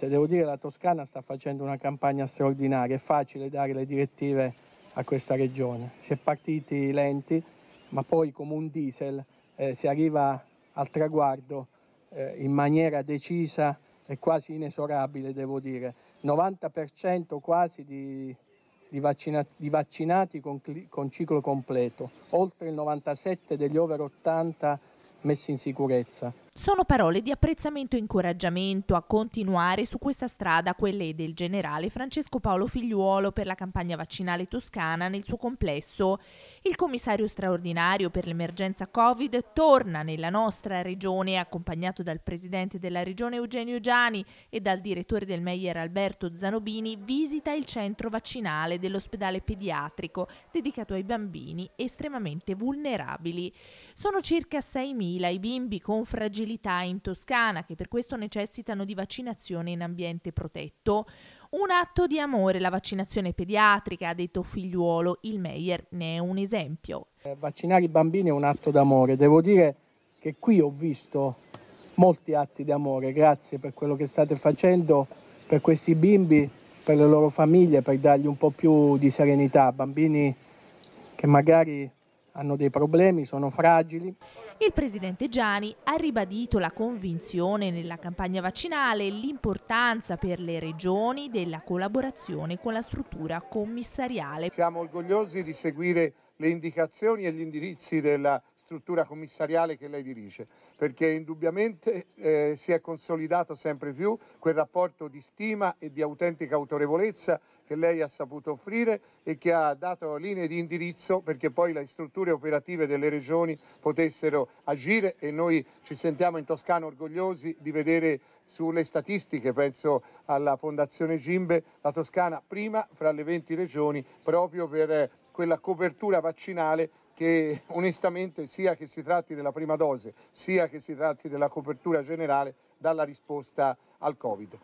Te cioè, devo dire che la Toscana sta facendo una campagna straordinaria, è facile dare le direttive a questa regione. Si è partiti lenti, ma poi come un diesel eh, si arriva al traguardo eh, in maniera decisa e quasi inesorabile, devo dire. 90% quasi di, di, vaccina, di vaccinati con, con ciclo completo, oltre il 97% degli over 80 messi in sicurezza. Sono parole di apprezzamento e incoraggiamento a continuare su questa strada quelle del generale Francesco Paolo Figliuolo per la campagna vaccinale toscana nel suo complesso. Il commissario straordinario per l'emergenza Covid torna nella nostra regione accompagnato dal presidente della regione Eugenio Giani e dal direttore del Meyer Alberto Zanobini visita il centro vaccinale dell'ospedale pediatrico dedicato ai bambini estremamente vulnerabili. Sono circa 6.000 i bimbi con fragilità disabilità in Toscana, che per questo necessitano di vaccinazione in ambiente protetto. Un atto di amore, la vaccinazione pediatrica, ha detto figliuolo, il Meyer ne è un esempio. Eh, vaccinare i bambini è un atto d'amore, devo dire che qui ho visto molti atti d'amore, grazie per quello che state facendo per questi bimbi, per le loro famiglie, per dargli un po' più di serenità, bambini che magari hanno dei problemi, sono fragili. Il presidente Gianni ha ribadito la convinzione nella campagna vaccinale e l'importanza per le regioni della collaborazione con la struttura commissariale. Siamo orgogliosi di seguire le indicazioni e gli indirizzi della struttura commissariale che lei dirige, perché indubbiamente eh, si è consolidato sempre più quel rapporto di stima e di autentica autorevolezza che lei ha saputo offrire e che ha dato linee di indirizzo perché poi le strutture operative delle regioni potessero agire e noi ci sentiamo in Toscana orgogliosi di vedere sulle statistiche, penso alla Fondazione Gimbe, la Toscana prima fra le 20 regioni proprio per quella copertura vaccinale che onestamente sia che si tratti della prima dose sia che si tratti della copertura generale dalla risposta al Covid.